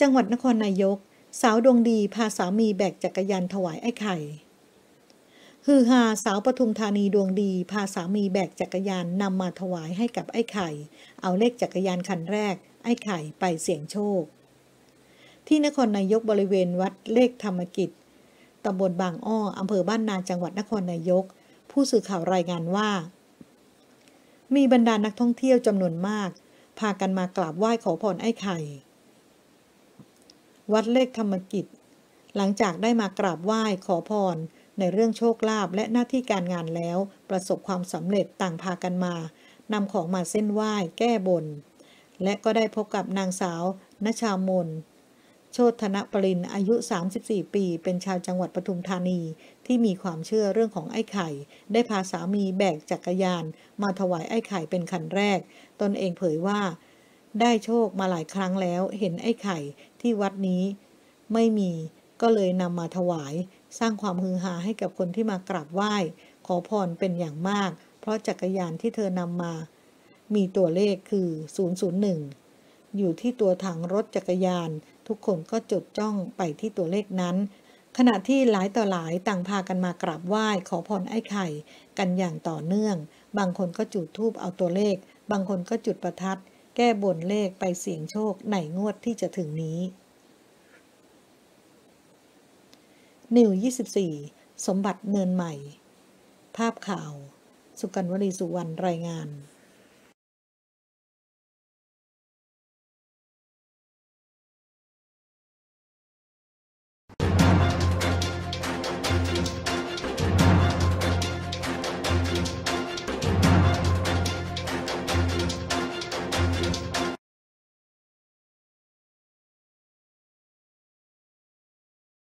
จังหวัดนครนายก สาวดวงดีพาสามีแบกจักรยานถวายไอ้ไข่ ฮือฮาสาวปทุมธานีดวงดี พาสามีแบกจักรยานนำมาถวายให้กับไอ้ไข่ เอาเลขจักรยานคันแรก ไอ้ไข่ไปเสี่ยงโชค ที่นครนายกบริเวณวัดเลขธรรมกิจตำบลบางอ้ออำเภอบ้านนา จังหวัดนครนายก ผู้สื่อข่าวรายงานว่า มีบรรดานักท่องเที่ยวจำนวนมากพากันมากราบไหว้ขอพรไอ้ไข่วัดเลขธรรมกิจ หลังจากได้มากราบไหว้ขอพร ในเรื่องโชคลาภและหน้าที่การงานแล้ว ประสบความสำเร็จต่างพากันมานำของมาเส้นไหว้แก้บน และก็ได้พบกับนางสาวนชามนโชตธนปรินอายุ 34 ปี เป็นชาวจังหวัดปทุมธานีที่มีความเชื่อเรื่องของไอ้ไข่ ได้พาสามีแบกจักรยาน มาถวายไอ้ไข่เป็นคันแรก ตนเองเผยว่า ได้โชคมาหลายครั้งแล้วเห็นไอ้ไข่ที่วัดนี้ ไม่มีก็เลยนำมาถวาย สร้างความฮือฮาให้กับคนที่มากราบไหว้ ขอพรเป็นอย่างมาก เพราะจักรยานที่เธอนำมา มีตัวเลขคือ 001 อยู่ที่ตัวถังรถจักรยาน ทุกคนก็จดจ้องไปที่ตัวเลขนั้น ขณะที่หลายต่อหลายต่างพากันมากราบไหว้ขอพรไอ้ไข่ กันอย่างต่อเนื่อง บางคนก็จุดธูปเอาตัวเลข บางคนก็จุดประทัดแก้บนเลขไปเสี่ยงโชคในงวดที่จะถึงนี้ นิว 24 สมบัติเนินใหม่ ภาพข่าว สุกันวลีสุวรรณรายงาน